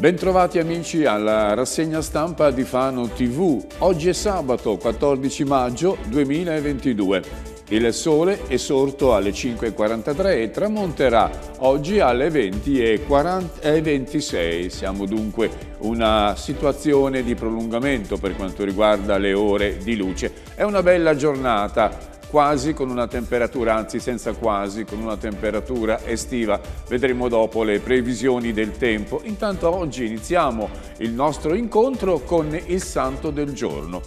Bentrovati amici alla rassegna stampa di Fano TV. Oggi è sabato 14 maggio 2022. Il sole è sorto alle 5.43 e tramonterà oggi alle 20.26. Eh, Siamo dunque una situazione di prolungamento per quanto riguarda le ore di luce. È una bella giornata quasi con una temperatura, anzi senza quasi, con una temperatura estiva. Vedremo dopo le previsioni del tempo. Intanto oggi iniziamo il nostro incontro con il santo del giorno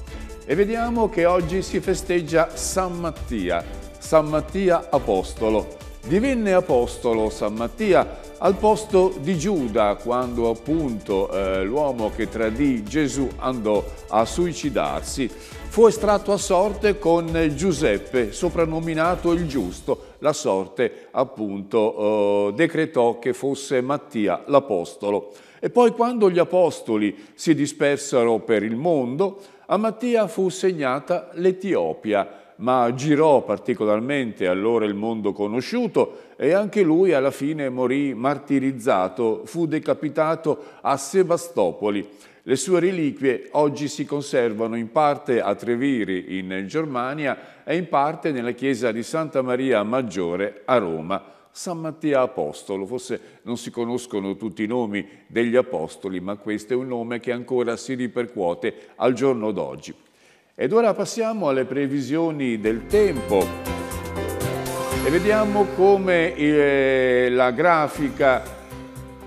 e vediamo che oggi si festeggia San Mattia, San Mattia Apostolo divenne apostolo San Mattia al posto di Giuda quando appunto eh, l'uomo che tradì Gesù andò a suicidarsi. Fu estratto a sorte con Giuseppe, soprannominato il Giusto. La sorte appunto eh, decretò che fosse Mattia l'Apostolo. E poi quando gli Apostoli si dispersero per il mondo, a Mattia fu segnata l'Etiopia, ma girò particolarmente allora il mondo conosciuto e anche lui alla fine morì martirizzato, fu decapitato a Sebastopoli. Le sue reliquie oggi si conservano in parte a Treviri in Germania e in parte nella chiesa di Santa Maria Maggiore a Roma. San Mattia Apostolo, forse non si conoscono tutti i nomi degli apostoli, ma questo è un nome che ancora si ripercuote al giorno d'oggi. Ed ora passiamo alle previsioni del tempo e vediamo come eh, la grafica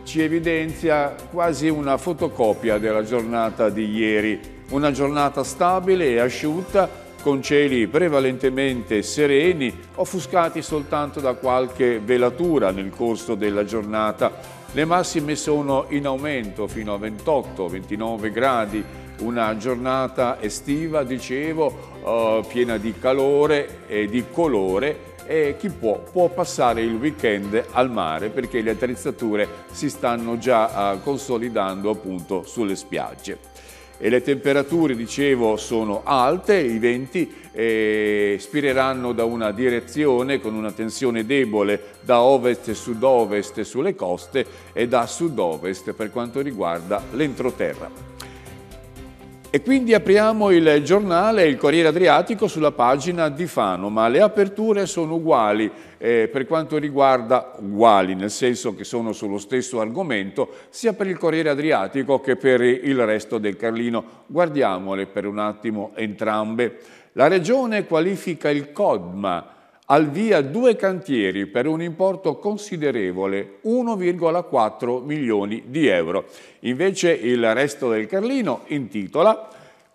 ci evidenzia quasi una fotocopia della giornata di ieri. Una giornata stabile e asciutta con cieli prevalentemente sereni, offuscati soltanto da qualche velatura nel corso della giornata. Le massime sono in aumento fino a 28-29 gradi, una giornata estiva, dicevo, eh, piena di calore e di colore e chi può può passare il weekend al mare perché le attrezzature si stanno già eh, consolidando appunto sulle spiagge. E le temperature, dicevo, sono alte, i venti eh, spireranno da una direzione con una tensione debole da ovest e sud-ovest sulle coste e da sud-ovest per quanto riguarda l'entroterra. E quindi apriamo il giornale, il Corriere Adriatico, sulla pagina di Fano, ma le aperture sono uguali eh, per quanto riguarda uguali, nel senso che sono sullo stesso argomento, sia per il Corriere Adriatico che per il resto del Carlino. Guardiamole per un attimo entrambe. La Regione qualifica il CODMA, al via due cantieri per un importo considerevole, 1,4 milioni di euro. Invece il resto del Carlino intitola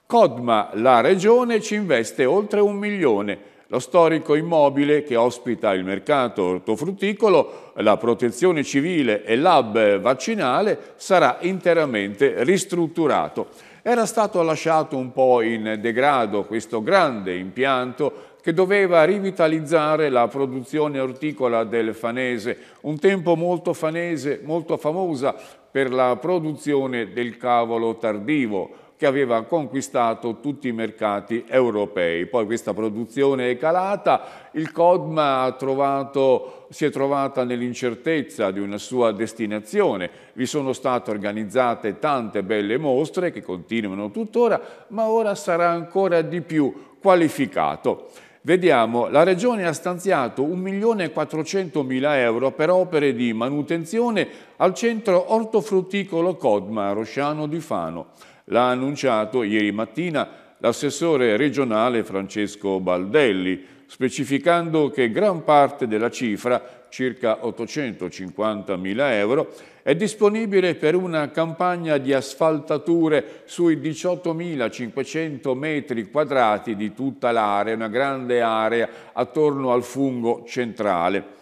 Codma la regione ci investe oltre un milione lo storico immobile che ospita il mercato ortofrutticolo, la protezione civile e l'hub vaccinale sarà interamente ristrutturato. Era stato lasciato un po' in degrado questo grande impianto che doveva rivitalizzare la produzione orticola del Fanese, un tempo molto fanese, molto famosa per la produzione del cavolo tardivo, che aveva conquistato tutti i mercati europei. Poi questa produzione è calata, il CODMA trovato, si è trovata nell'incertezza di una sua destinazione. Vi sono state organizzate tante belle mostre che continuano tuttora, ma ora sarà ancora di più qualificato. Vediamo, la Regione ha stanziato 1.400.000 euro per opere di manutenzione al centro ortofrutticolo Codma, Rosciano di Fano. L'ha annunciato ieri mattina l'assessore regionale Francesco Baldelli, specificando che gran parte della cifra, circa 850.000 euro, è disponibile per una campagna di asfaltature sui 18.500 metri quadrati di tutta l'area, una grande area attorno al fungo centrale.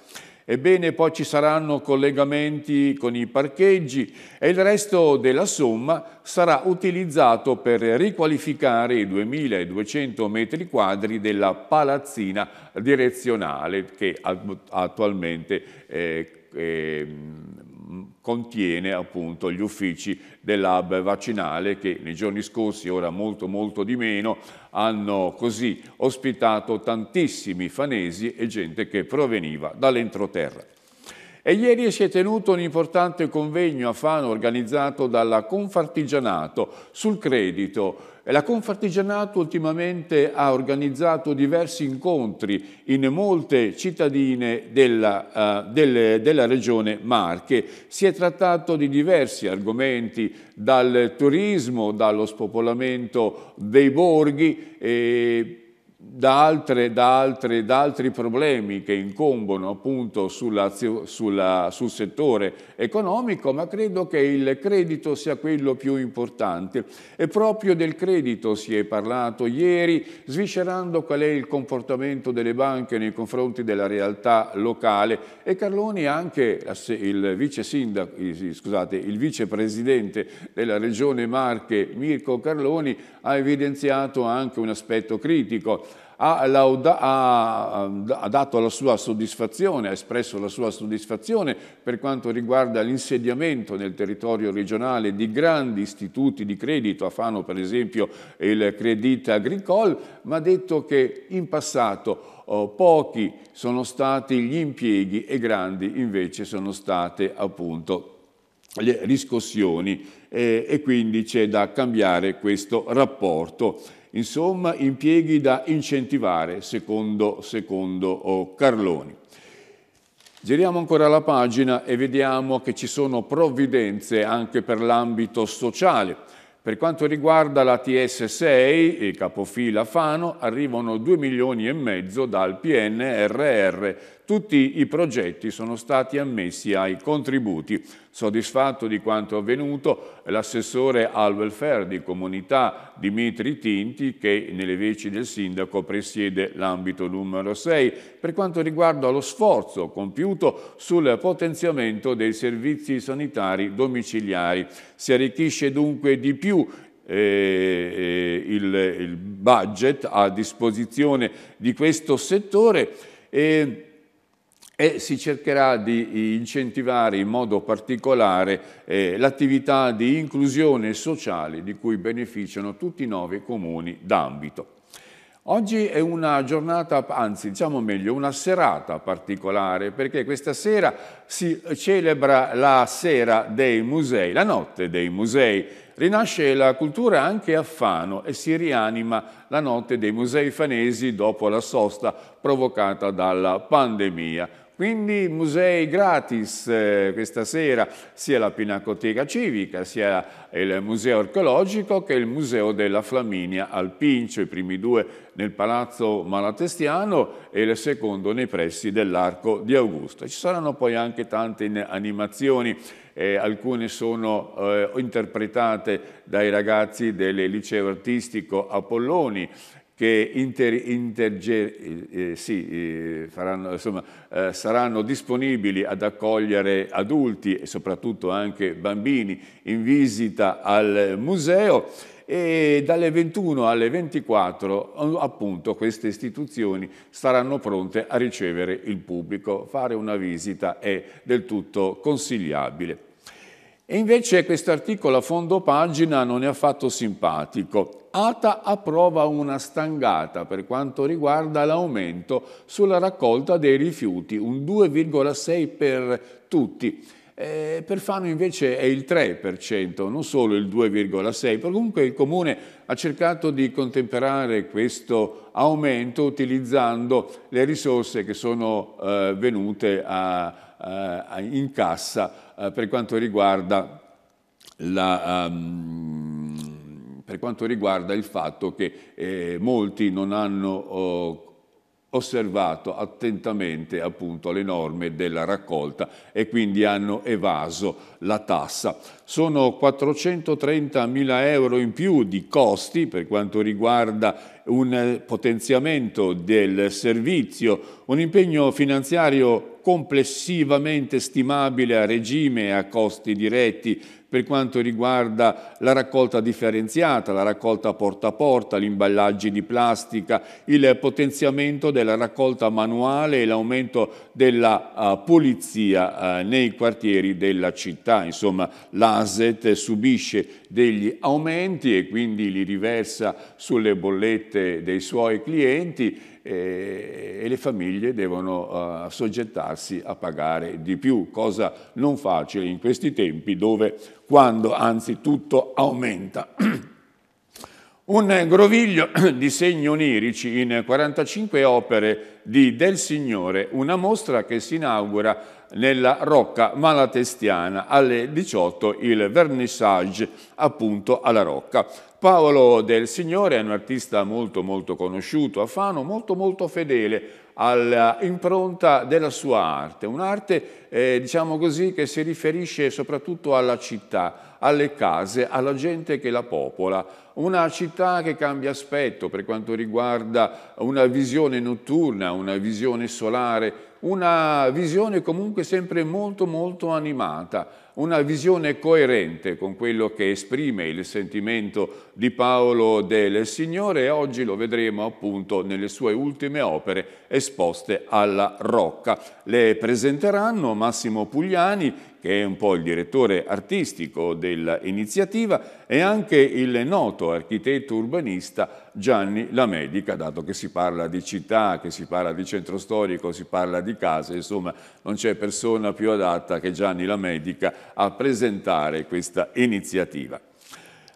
Ebbene, poi ci saranno collegamenti con i parcheggi e il resto della somma sarà utilizzato per riqualificare i 2200 metri quadri della palazzina direzionale che attualmente è eh, Mm, contiene appunto gli uffici dell'hub vaccinale che nei giorni scorsi, ora molto molto di meno, hanno così ospitato tantissimi fanesi e gente che proveniva dall'entroterra. E ieri si è tenuto un importante convegno a Fano organizzato dalla Confartigianato sul credito e la Confartigianato ultimamente ha organizzato diversi incontri in molte cittadine della, uh, delle, della regione Marche. Si è trattato di diversi argomenti, dal turismo, dallo spopolamento dei borghi, eh, da, altre, da, altre, da, altri problemi che incombono appunto sulla, sulla, sul settore economico, ma credo che il credito sia quello più importante. E proprio del credito si è parlato ieri, sviscerando qual è il comportamento delle banche nei confronti della realtà locale. E Carloni, anche il vice, sindaco, scusate, il vice della regione Marche, Mirko Carloni, ha evidenziato anche un aspetto critico, ha, lauda, ha, ha, dato la sua soddisfazione, ha espresso la sua soddisfazione per quanto riguarda l'insediamento nel territorio regionale di grandi istituti di credito, a Fano per esempio il Credit Agricole, ma ha detto che in passato oh, pochi sono stati gli impieghi e grandi invece sono state appunto le riscossioni eh, e quindi c'è da cambiare questo rapporto. Insomma, impieghi da incentivare, secondo, secondo oh, Carloni. Giriamo ancora la pagina e vediamo che ci sono provvidenze anche per l'ambito sociale. Per quanto riguarda la TS6 e capofila Fano, arrivano 2 milioni e mezzo dal PNRR tutti i progetti sono stati ammessi ai contributi. Soddisfatto di quanto avvenuto, l'assessore al welfare di comunità Dimitri Tinti, che nelle veci del sindaco presiede l'ambito numero 6, per quanto riguarda lo sforzo compiuto sul potenziamento dei servizi sanitari domiciliari. Si arricchisce dunque di più eh, il, il, budget a disposizione di questo settore e e si cercherà di incentivare in modo particolare eh, l'attività di inclusione sociale di cui beneficiano tutti i nove comuni d'ambito. Oggi è una giornata, anzi diciamo meglio, una serata particolare perché questa sera si celebra la sera dei musei, la notte dei musei. Rinasce la cultura anche a Fano e si rianima la notte dei musei fanesi dopo la sosta provocata dalla pandemia quindi musei gratis eh, questa sera, sia la Pinacoteca Civica, sia il Museo Archeologico che il Museo della Flaminia al Pincio, i primi due nel Palazzo Malatestiano e il secondo nei pressi dell'Arco di Augusto. Ci saranno poi anche tante animazioni, eh, alcune sono eh, interpretate dai ragazzi del liceo artistico Apolloni, che inter, interger, eh, eh, sì, eh, faranno, insomma, eh, saranno disponibili ad accogliere adulti e soprattutto anche bambini in visita al museo e dalle 21 alle 24 eh, appunto queste istituzioni saranno pronte a ricevere il pubblico. Fare una visita è del tutto consigliabile. E invece questo articolo a fondo pagina non è affatto simpatico ATA approva una stangata per quanto riguarda l'aumento sulla raccolta dei rifiuti, un 2,6 per tutti. Eh, per Fano invece è il 3%, non solo il 2,6%. Comunque il Comune ha cercato di contemperare questo aumento utilizzando le risorse che sono eh, venute a, eh, a, in cassa eh, per quanto riguarda la... Um, per quanto riguarda il fatto che eh, molti non hanno oh, osservato attentamente appunto le norme della raccolta e quindi hanno evaso la tassa. Sono 430 mila euro in più di costi per quanto riguarda un potenziamento del servizio, un impegno finanziario complessivamente stimabile a regime e a costi diretti per quanto riguarda la raccolta differenziata, la raccolta porta a porta, gli imballaggi di plastica, il potenziamento della raccolta manuale e l'aumento della uh, pulizia uh, nei quartieri della città. Insomma, l'ASET subisce degli aumenti e quindi li riversa sulle bollette dei suoi clienti e, e le famiglie devono uh, eh, soggettarsi a pagare di più, cosa non facile in questi tempi dove quando anzi tutto aumenta. Un groviglio di segni onirici in 45 opere di Del Signore, una mostra che si inaugura nella Rocca Malatestiana alle 18 il vernissage appunto alla Rocca. Paolo del Signore è un artista molto molto conosciuto a Fano, molto molto fedele all'impronta della sua arte, un'arte eh, diciamo così che si riferisce soprattutto alla città, alle case, alla gente che la popola. Una città che cambia aspetto per quanto riguarda una visione notturna, una visione solare, una visione comunque sempre molto molto animata, una visione coerente con quello che esprime il sentimento di Paolo del Signore e oggi lo vedremo appunto nelle sue ultime opere esposte alla Rocca. Le presenteranno Massimo Pugliani che è un po' il direttore artistico dell'iniziativa, e anche il noto architetto urbanista Gianni Lamedica, dato che si parla di città, che si parla di centro storico, si parla di case, insomma non c'è persona più adatta che Gianni Lamedica a presentare questa iniziativa.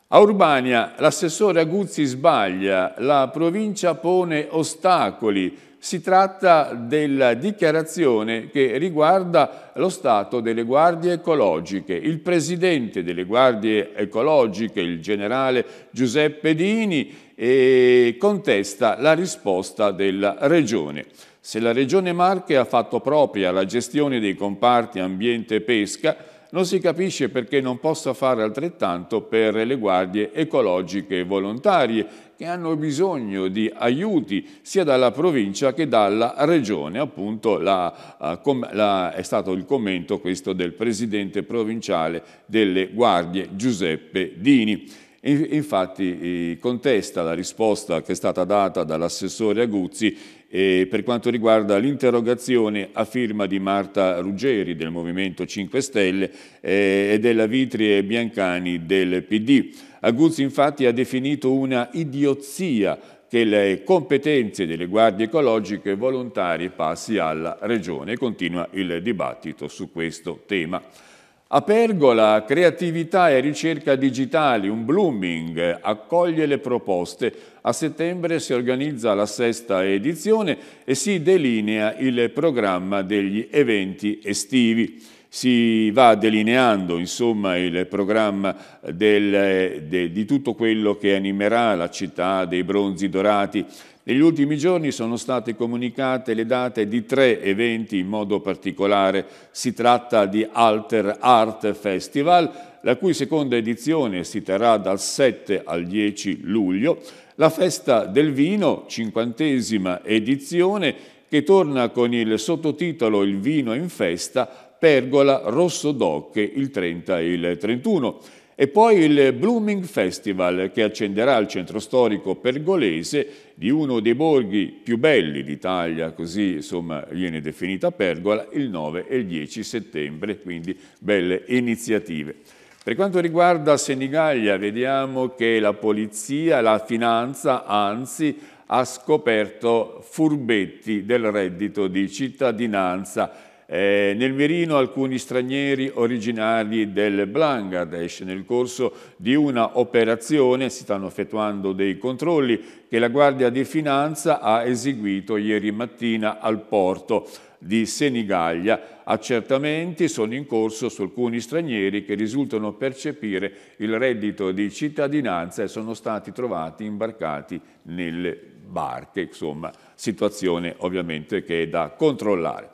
A Urbania l'assessore Aguzzi sbaglia, la provincia pone ostacoli si tratta della dichiarazione che riguarda lo stato delle guardie ecologiche. Il presidente delle guardie ecologiche, il generale Giuseppe Dini, eh, contesta la risposta della Regione. Se la Regione Marche ha fatto propria la gestione dei comparti ambiente e pesca, non si capisce perché non possa fare altrettanto per le guardie ecologiche volontarie che hanno bisogno di aiuti sia dalla provincia che dalla regione. Appunto la, eh, la, è stato il commento questo del presidente provinciale delle guardie Giuseppe Dini. Infatti eh, contesta la risposta che è stata data dall'assessore Aguzzi e per quanto riguarda l'interrogazione a firma di Marta Ruggeri del Movimento 5 Stelle eh, e della Vitrie Biancani del PD. Aguzzi infatti ha definito una idiozia che le competenze delle guardie ecologiche volontarie passi alla Regione continua il dibattito su questo tema. A Pergola, creatività e ricerca digitali, un blooming, accoglie le proposte a settembre si organizza la sesta edizione e si delinea il programma degli eventi estivi. Si va delineando insomma, il programma del, de, di tutto quello che animerà la città dei bronzi dorati, negli ultimi giorni sono state comunicate le date di tre eventi in modo particolare. Si tratta di Alter Art Festival, la cui seconda edizione si terrà dal 7 al 10 luglio, la festa del vino, cinquantesima edizione, che torna con il sottotitolo Il vino in festa, Pergola, Rosso d'Ocche il 30 e il 31 e poi il Blooming Festival che accenderà il centro storico pergolese di uno dei borghi più belli d'Italia, così insomma viene definita Pergola, il 9 e il 10 settembre, quindi belle iniziative. Per quanto riguarda Senigallia, vediamo che la polizia, la finanza, anzi, ha scoperto furbetti del reddito di cittadinanza. Eh, nel mirino alcuni stranieri originari del Bangladesh. Nel corso di una operazione si stanno effettuando dei controlli che la Guardia di Finanza ha eseguito ieri mattina al porto di Senigallia. Accertamenti sono in corso su alcuni stranieri che risultano percepire il reddito di cittadinanza e sono stati trovati imbarcati nelle barche. Insomma, situazione ovviamente che è da controllare.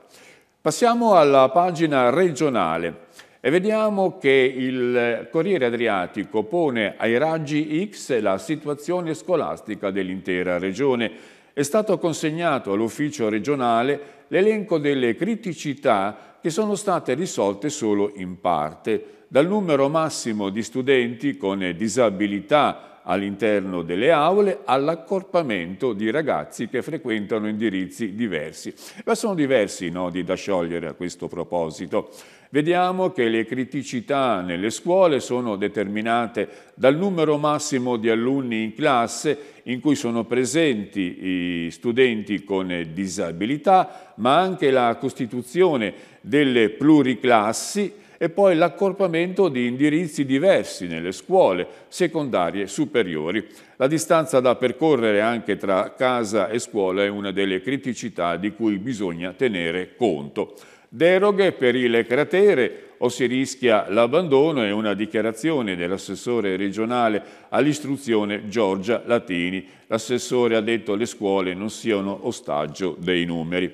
Passiamo alla pagina regionale e vediamo che il Corriere Adriatico pone ai raggi X la situazione scolastica dell'intera regione è stato consegnato all'ufficio regionale l'elenco delle criticità che sono state risolte solo in parte, dal numero massimo di studenti con disabilità all'interno delle aule all'accorpamento di ragazzi che frequentano indirizzi diversi. Ma sono diversi i nodi da sciogliere a questo proposito. Vediamo che le criticità nelle scuole sono determinate dal numero massimo di alunni in classe in cui sono presenti i studenti con disabilità, ma anche la costituzione delle pluriclassi e poi l'accorpamento di indirizzi diversi nelle scuole secondarie e superiori. La distanza da percorrere anche tra casa e scuola è una delle criticità di cui bisogna tenere conto. Deroghe per il cratere o si rischia l'abbandono è una dichiarazione dell'assessore regionale all'istruzione Giorgia Latini. L'assessore ha detto che le scuole non siano ostaggio dei numeri.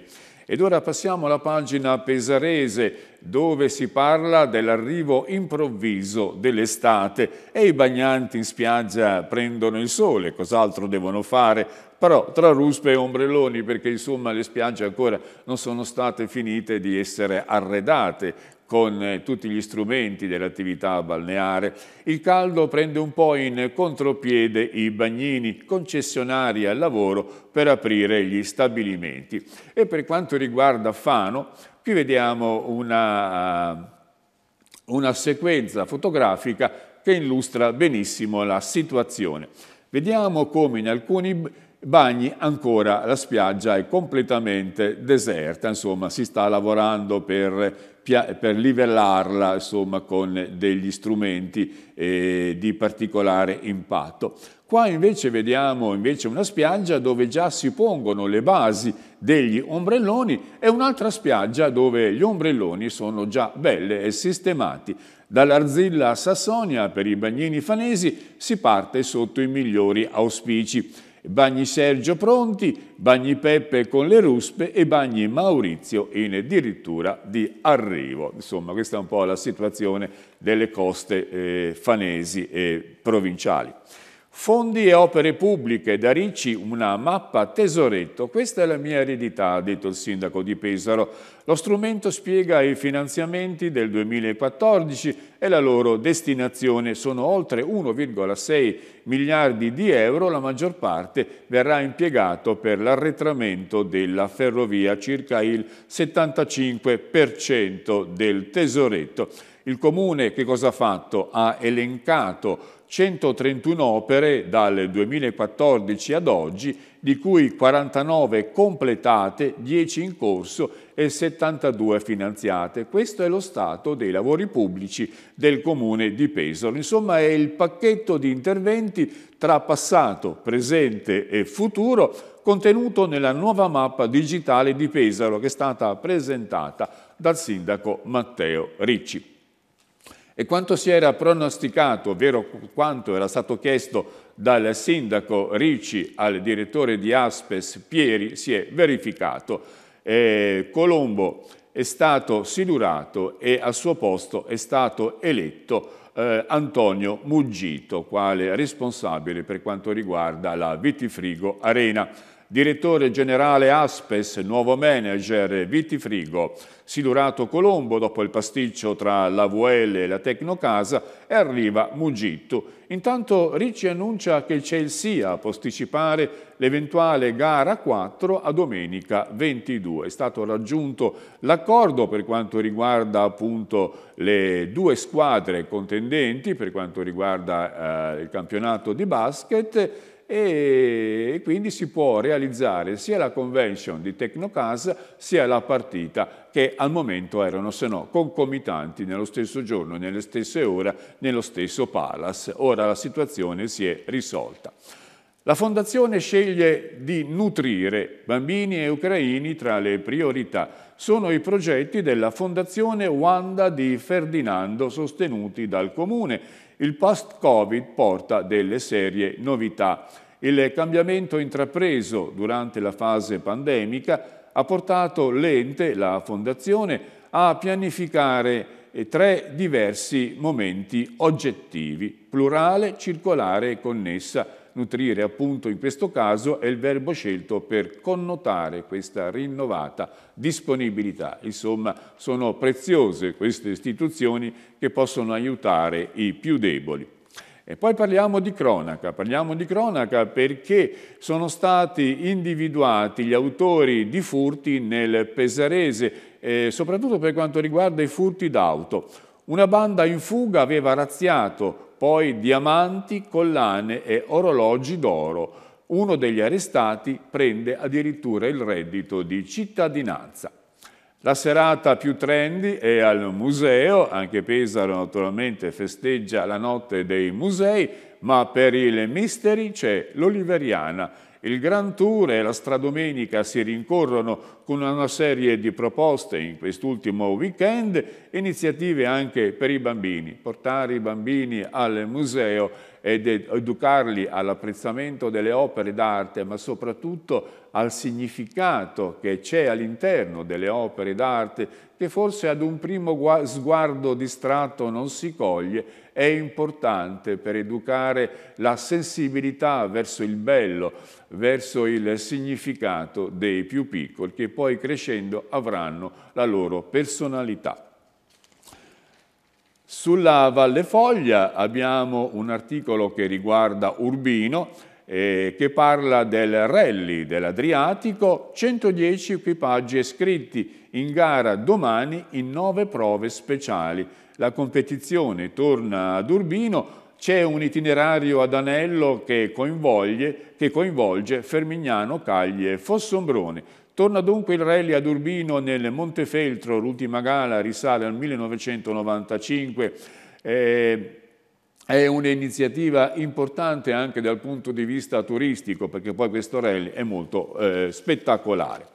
Ed ora passiamo alla pagina pesarese dove si parla dell'arrivo improvviso dell'estate e i bagnanti in spiaggia prendono il sole, cos'altro devono fare però tra ruspe e ombrelloni perché insomma le spiagge ancora non sono state finite di essere arredate con eh, tutti gli strumenti dell'attività balneare. Il caldo prende un po' in contropiede i bagnini, concessionari al lavoro per aprire gli stabilimenti. E per quanto riguarda Fano, qui vediamo una, una sequenza fotografica che illustra benissimo la situazione. Vediamo come in alcuni Bagni ancora la spiaggia è completamente deserta, insomma si sta lavorando per per livellarla insomma, con degli strumenti eh, di particolare impatto. Qua invece vediamo invece una spiaggia dove già si pongono le basi degli ombrelloni e un'altra spiaggia dove gli ombrelloni sono già belle e sistemati. Dall'Arzilla a Sassonia per i bagnini fanesi si parte sotto i migliori auspici. Bagni Sergio pronti, Bagni Peppe con le ruspe e Bagni Maurizio in addirittura di arrivo. Insomma, questa è un po' la situazione delle coste eh, fanesi e provinciali. Fondi e opere pubbliche, da Ricci una mappa tesoretto, questa è la mia eredità, ha detto il sindaco di Pesaro. Lo strumento spiega i finanziamenti del 2014 e la loro destinazione. Sono oltre 1,6 miliardi di euro, la maggior parte verrà impiegato per l'arretramento della ferrovia, circa il 75% del tesoretto. Il Comune che cosa ha fatto? Ha elencato 131 opere dal 2014 ad oggi, di cui 49 completate, 10 in corso e 72 finanziate. Questo è lo stato dei lavori pubblici del Comune di Pesaro. Insomma è il pacchetto di interventi tra passato, presente e futuro contenuto nella nuova mappa digitale di Pesaro che è stata presentata dal sindaco Matteo Ricci. E quanto si era pronosticato, ovvero quanto era stato chiesto dal sindaco Ricci al direttore di Aspes Pieri, si è verificato. Eh, Colombo è stato silurato e al suo posto è stato eletto eh, Antonio Muggito, quale responsabile per quanto riguarda la Vitifrigo Arena direttore generale Aspes, nuovo manager Vitifrigo, Silurato Colombo dopo il pasticcio tra la VL e la Tecnocasa e arriva Mugitto. Intanto Ricci annuncia che il Chelsea a posticipare l'eventuale gara 4 a domenica 22. È stato raggiunto l'accordo per quanto riguarda appunto le due squadre contendenti, per quanto riguarda eh, il campionato di basket e quindi si può realizzare sia la convention di Tecnocas sia la partita che al momento erano se no concomitanti nello stesso giorno, nelle stesse ore, nello stesso Palace. Ora la situazione si è risolta. La Fondazione sceglie di nutrire bambini e ucraini tra le priorità. Sono i progetti della Fondazione Wanda di Ferdinando sostenuti dal Comune il post-Covid porta delle serie novità. Il cambiamento intrapreso durante la fase pandemica ha portato l'ente, la Fondazione, a pianificare eh, tre diversi momenti oggettivi, plurale, circolare e connessa, nutrire appunto in questo caso è il verbo scelto per connotare questa rinnovata disponibilità. Insomma, sono preziose queste istituzioni che possono aiutare i più deboli. E poi parliamo di cronaca, parliamo di cronaca perché sono stati individuati gli autori di furti nel Pesarese, eh, soprattutto per quanto riguarda i furti d'auto. Una banda in fuga aveva razziato poi diamanti, collane e orologi d'oro. Uno degli arrestati prende addirittura il reddito di cittadinanza. La serata più trendy è al museo, anche Pesaro naturalmente festeggia la notte dei musei, ma per il misteri c'è l'Oliveriana il Gran Tour e la Stradomenica si rincorrono con una serie di proposte in quest'ultimo weekend, iniziative anche per i bambini, portare i bambini al museo ed educarli all'apprezzamento delle opere d'arte, ma soprattutto al significato che c'è all'interno delle opere d'arte, che forse ad un primo sguardo distratto non si coglie, è importante per educare la sensibilità verso il bello, verso il significato dei più piccoli, che poi crescendo avranno la loro personalità. Sulla Valle Foglia abbiamo un articolo che riguarda Urbino eh, che parla del rally dell'Adriatico, 110 equipaggi iscritti in gara domani in nove prove speciali. La competizione torna ad Urbino, c'è un itinerario ad anello che, che coinvolge Fermignano, Caglie e Fossombrone. Torna dunque il rally ad Urbino nel Montefeltro, l'ultima gala risale al 1995. Eh, è un'iniziativa importante anche dal punto di vista turistico, perché poi questo rally è molto eh, spettacolare.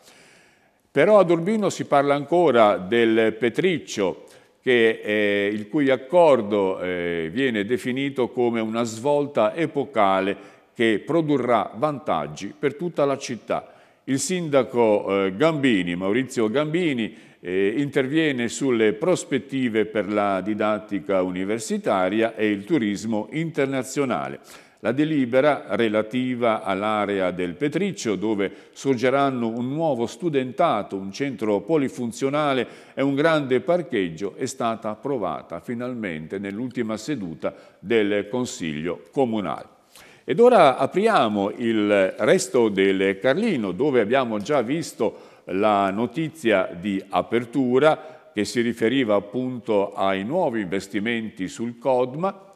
Però ad Urbino si parla ancora del Petriccio, che, eh, il cui accordo eh, viene definito come una svolta epocale che produrrà vantaggi per tutta la città. Il sindaco eh, Gambini, Maurizio Gambini, eh, interviene sulle prospettive per la didattica universitaria e il turismo internazionale. La delibera relativa all'area del Petriccio, dove sorgeranno un nuovo studentato, un centro polifunzionale e un grande parcheggio, è stata approvata finalmente nell'ultima seduta del Consiglio Comunale. Ed ora apriamo il resto del Carlino, dove abbiamo già visto la notizia di apertura che si riferiva appunto ai nuovi investimenti sul CODMA,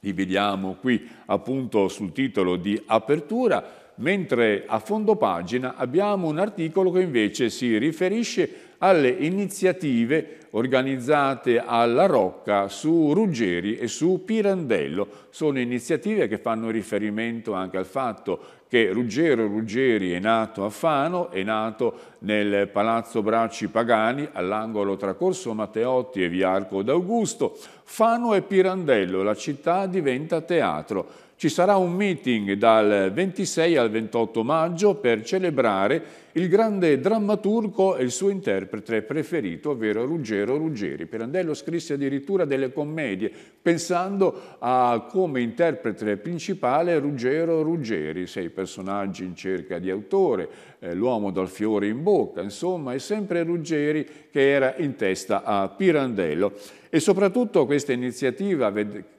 li vediamo qui appunto sul titolo di apertura, mentre a fondo pagina abbiamo un articolo che invece si riferisce alle iniziative organizzate alla Rocca su Ruggeri e su Pirandello. Sono iniziative che fanno riferimento anche al fatto che Ruggero Ruggeri è nato a Fano, è nato nel Palazzo Bracci Pagani, all'angolo tra Corso Matteotti e Via Arco d'Augusto. Fano e Pirandello, la città diventa teatro. Ci sarà un meeting dal 26 al 28 maggio per celebrare il grande drammaturgo e il suo interprete preferito, ovvero Ruggero Ruggeri. Pirandello scrisse addirittura delle commedie, pensando a come interprete principale Ruggero Ruggeri, sei personaggi in cerca di autore, eh, l'uomo dal fiore in bocca, insomma è sempre Ruggeri che era in testa a Pirandello. E soprattutto questa iniziativa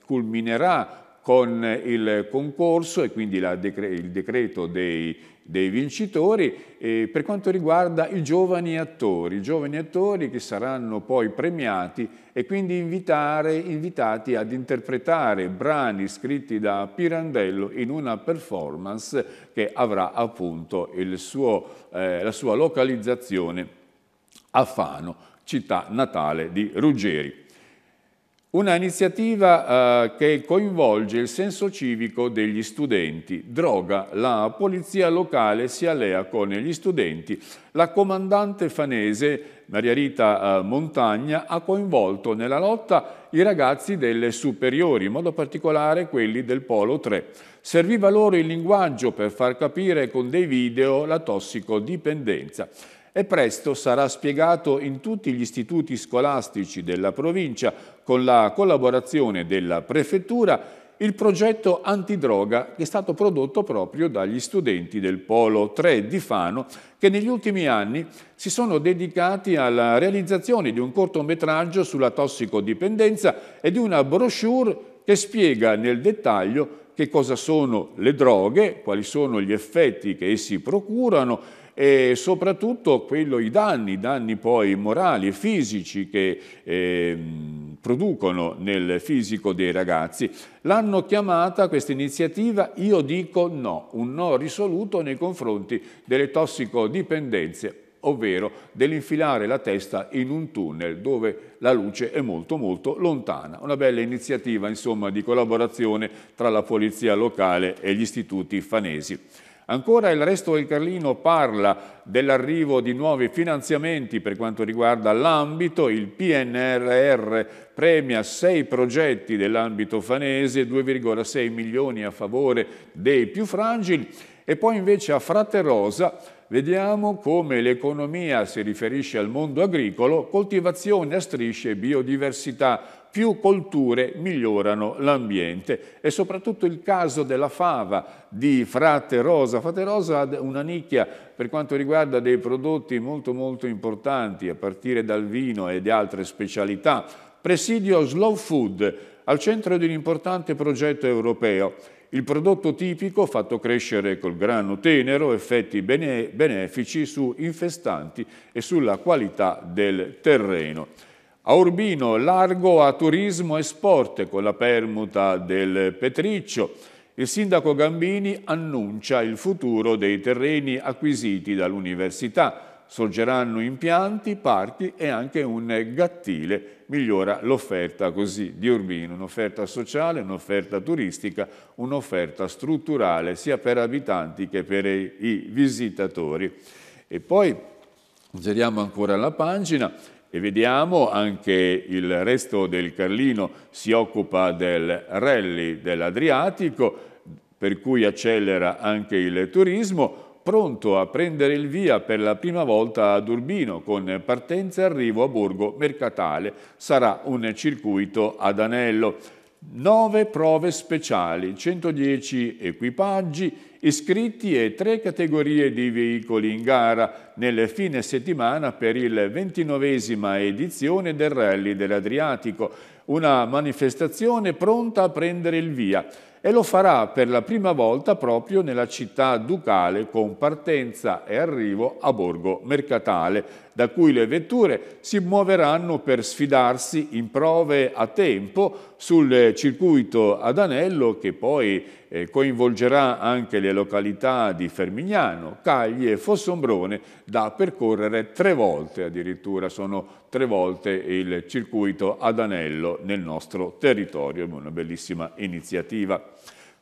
culminerà con il concorso e quindi decre il decreto dei, dei vincitori eh, per quanto riguarda i giovani attori, i giovani attori che saranno poi premiati e quindi invitare, invitati ad interpretare brani scritti da Pirandello in una performance che avrà appunto suo, eh, la sua localizzazione a Fano, città natale di Ruggeri. Una iniziativa eh, che coinvolge il senso civico degli studenti. Droga, la polizia locale si allea con gli studenti. La comandante fanese Maria Rita eh, Montagna ha coinvolto nella lotta i ragazzi delle superiori, in modo particolare quelli del Polo 3. Serviva loro il linguaggio per far capire con dei video la tossicodipendenza e presto sarà spiegato in tutti gli istituti scolastici della provincia con la collaborazione della prefettura il progetto antidroga che è stato prodotto proprio dagli studenti del Polo 3 di Fano che negli ultimi anni si sono dedicati alla realizzazione di un cortometraggio sulla tossicodipendenza e di una brochure che spiega nel dettaglio che cosa sono le droghe, quali sono gli effetti che essi procurano e soprattutto quello, i danni, i danni poi morali e fisici che eh, producono nel fisico dei ragazzi, l'hanno chiamata questa iniziativa Io dico no, un no risoluto nei confronti delle tossicodipendenze ovvero dell'infilare la testa in un tunnel dove la luce è molto molto lontana. Una bella iniziativa insomma, di collaborazione tra la polizia locale e gli istituti fanesi. Ancora il resto del Carlino parla dell'arrivo di nuovi finanziamenti per quanto riguarda l'ambito, il PNRR premia sei progetti dell'ambito fanese, 2,6 milioni a favore dei più fragili e poi invece a Frate Rosa vediamo come l'economia si riferisce al mondo agricolo, coltivazione a strisce, biodiversità, più colture migliorano l'ambiente. E soprattutto il caso della fava di Frate Rosa. Frate Rosa ha una nicchia per quanto riguarda dei prodotti molto molto importanti, a partire dal vino e di altre specialità. Presidio Slow Food, al centro di un importante progetto europeo. Il prodotto tipico, fatto crescere col grano tenero, effetti bene benefici su infestanti e sulla qualità del terreno. A Urbino largo a turismo e sport con la permuta del Petriccio. Il sindaco Gambini annuncia il futuro dei terreni acquisiti dall'università. Sorgeranno impianti, parchi e anche un gattile. Migliora l'offerta così di Urbino, un'offerta sociale, un'offerta turistica, un'offerta strutturale sia per abitanti che per i visitatori. E poi giriamo ancora la pagina e vediamo anche il resto del Carlino si occupa del rally dell'Adriatico, per cui accelera anche il turismo, pronto a prendere il via per la prima volta ad Urbino con partenza e arrivo a Borgo Mercatale. Sarà un circuito ad anello nove prove speciali, 110 equipaggi iscritti e tre categorie di veicoli in gara nel fine settimana per il 29esima edizione del Rally dell'Adriatico, una manifestazione pronta a prendere il via e lo farà per la prima volta proprio nella città ducale con partenza e arrivo a Borgo Mercatale, da cui le vetture si muoveranno per sfidarsi in prove a tempo sul circuito ad anello che poi eh, coinvolgerà anche le località di Fermignano, Cagli e Fossombrone da percorrere tre volte addirittura, sono tre volte il circuito ad anello nel nostro territorio, una bellissima iniziativa.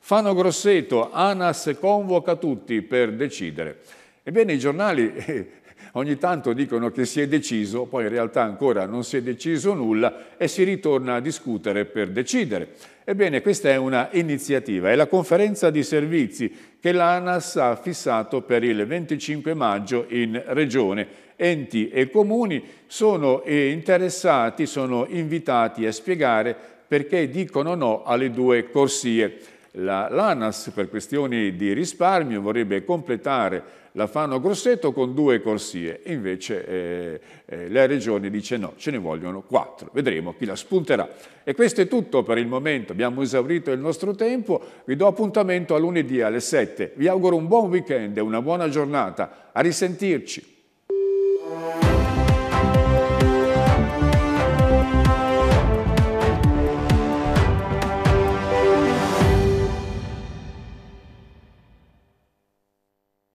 Fano Grosseto, ANAS convoca tutti per decidere. Ebbene i giornali eh, ogni tanto dicono che si è deciso, poi in realtà ancora non si è deciso nulla e si ritorna a discutere per decidere. Ebbene questa è una iniziativa, è la conferenza di servizi che l'ANAS ha fissato per il 25 maggio in Regione. Enti e comuni sono eh, interessati, sono invitati a spiegare perché dicono no alle due corsie. La, L'ANAS per questioni di risparmio vorrebbe completare la Fano Grosseto con due corsie, invece eh, eh, la Regione dice no, ce ne vogliono quattro, vedremo chi la spunterà. E questo è tutto per il momento, abbiamo esaurito il nostro tempo, vi do appuntamento a lunedì alle 7, vi auguro un buon weekend e una buona giornata, a risentirci.